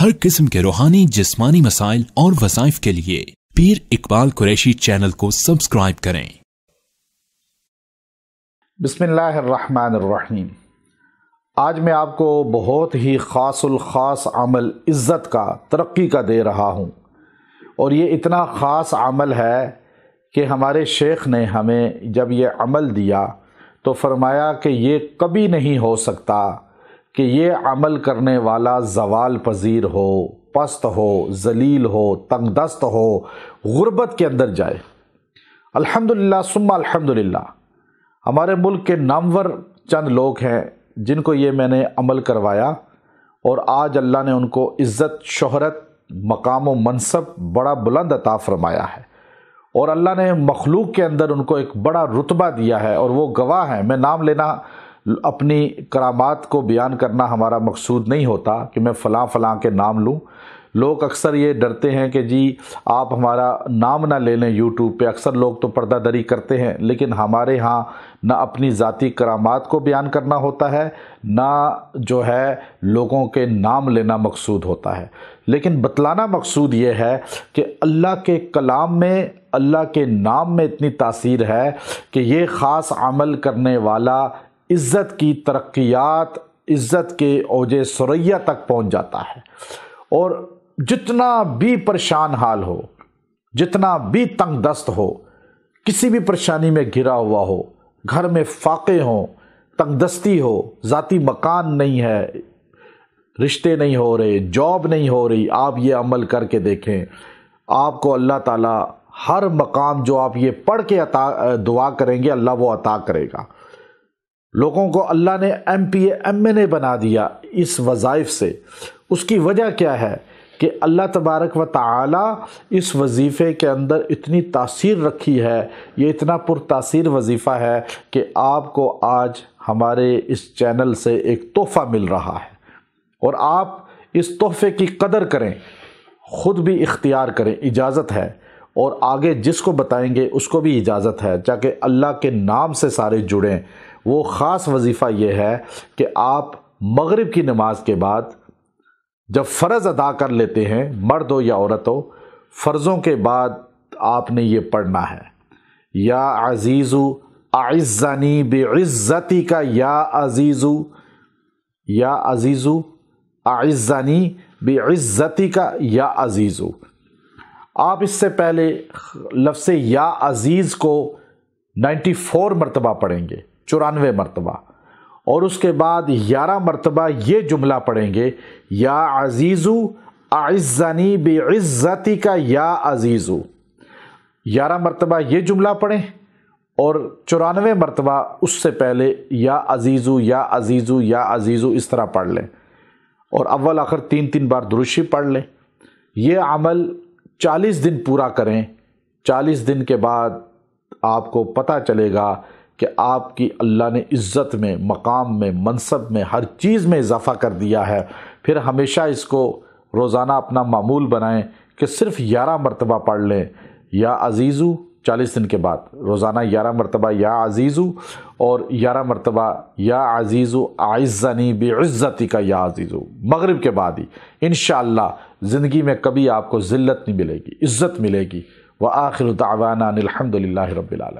हर किस्म के रूहानी जिस्मानी मसाइल और वसाइफ के लिए पीर इकबाल कुरैशी चैनल को सब्सक्राइब करें बिस्मिल्लाहिर्रहमानिर्रहीम आज मैं आपको बहुत ही खासुल खास अमल इज़्ज़त का तरक्की का दे रहा हूँ और ये इतना ख़ास अमल है कि हमारे शेख ने हमें जब ये अमल दिया तो फरमाया कि ये कभी नहीं हो सकता कि ये अमल करने वाला जवाल पजीर हो पस्त हो जलील हो तंगदस्त हो गुर्बत के अंदर जाए अल्हम्दुलिल्लाह सुम्मा अल्हम्दुलिल्लाह हमारे मुल्क के नामवर चंद लोग हैं जिनको ये मैंने अमल करवाया और आज अल्लाह ने उनको इज़्ज़त शहरत मकाम व मनसब बड़ा बुलंद अता फरमाया है और अल्लाह ने मखलूक के अंदर उनको एक बड़ा रुतबा दिया है और वो गवाह हैं मैं नाम लेना अपनी करामात को बयान करना हमारा मकसूद नहीं होता कि मैं फ़लाँ फ़लाँ के नाम लूँ लोग अक्सर ये डरते हैं कि जी आप हमारा नाम ना ले लें यूट्यूब पे अक्सर लोग तो दरी करते हैं लेकिन हमारे यहाँ ना अपनी ज़ाती करामात को बयान करना होता है ना जो है लोगों के नाम लेना मकसूद होता है लेकिन बतलाना मकसूद ये है कि अल्लाह के कलाम में अल्लाह के नाम में इतनी तासीर है कि ये ख़ास अमल करने वाला इज़्ज़त की तरक्यात इज़्ज़त के ओज सुरैया तक पहुंच जाता है और जितना भी परेशान हाल हो जितना भी तंग दस्त हो किसी भी परेशानी में घिरा हुआ हो घर में फाके हों तंगदस्ती हो ज़ाती मकान नहीं है रिश्ते नहीं हो रहे जॉब नहीं हो रही आप ये अमल करके देखें आपको अल्लाह ताला हर मकाम जो आप ये पढ़ के अता दुआ करेंगे अल्लाह वो अता करेगा लोगों को अल्लाह ने एम पी एम एन ए बना दिया इस वज़ाइफ से उसकी वजह क्या है कि अल्लाह तबारक व ताला इस वजीफ़े के अंदर इतनी तासीर रखी है ये इतना पुरतासीर वजीफ़ा है कि आपको आज हमारे इस चैनल से एक तोहफ़ा मिल रहा है और आप इस तोहफ़े की कदर करें ख़ुद भी इख्तियार करें इजाज़त है और आगे जिसको बताएंगे उसको भी इजाज़त है ताकि अल्लाह के नाम से सारे जुड़ें वो ख़ास वजीफ़ा ये है कि आप मगरिब की नमाज के बाद जब फ़र्ज़ अदा कर लेते हैं मर्द हो या औरत हो फ़र्ज़ों के बाद आपने ये पढ़ना है या अज़ीज़ु आज़नी बेज़ती का या अज़ीज़ु या अज़ीज़ु आज़नी बेज़ती का या अज़ीज़ु आप इससे पहले लफ्स या अज़ीज़ को नाइन्टी फोर मरतबा पढ़ेंगे चौरानवे मरतबा और उसके बाद ग्यारह मरतबा ये जुमला पढ़ेंगे या अजीज़ू आज़ानी बेज़ती का या अजीज़ू ग्यारह मरतबा ये जुमला पढ़ें और चौरानवे मरतबा उससे पहले या अजीज़ू या अजीज़ू या अजीज़ू इस तरह पढ़ लें और अव्वल आखिर तीन तीन बार दुरुशी पढ़ लें यह अमल चालीस दिन पूरा करें चालीस दिन के बाद आपको पता चलेगा कि आपकी अल्लाह ने इज़्ज़त में मकाम में मनसब में हर चीज़ में इजाफ़ा कर दिया है फिर हमेशा इसको रोज़ाना अपना मामूल बनाएं कि सिर्फ ग्यारह मरतबा पढ़ लें या अज़ीज़ू चालीस दिन के बाद रोज़ाना ग्यारह मरतबा या अज़ीज़ू और ग्यारह मरतबा या अज़ीज़ू आइज़नी बेज़्ज़ती का या अज़ीज़ू मगरब के बाद ही इन ज़िंदगी में कभी आपको ज़िल्त नहीं मिलेगी इज़्ज़त मिलेगी وآخر دعوانا الحمد لله رب العالمين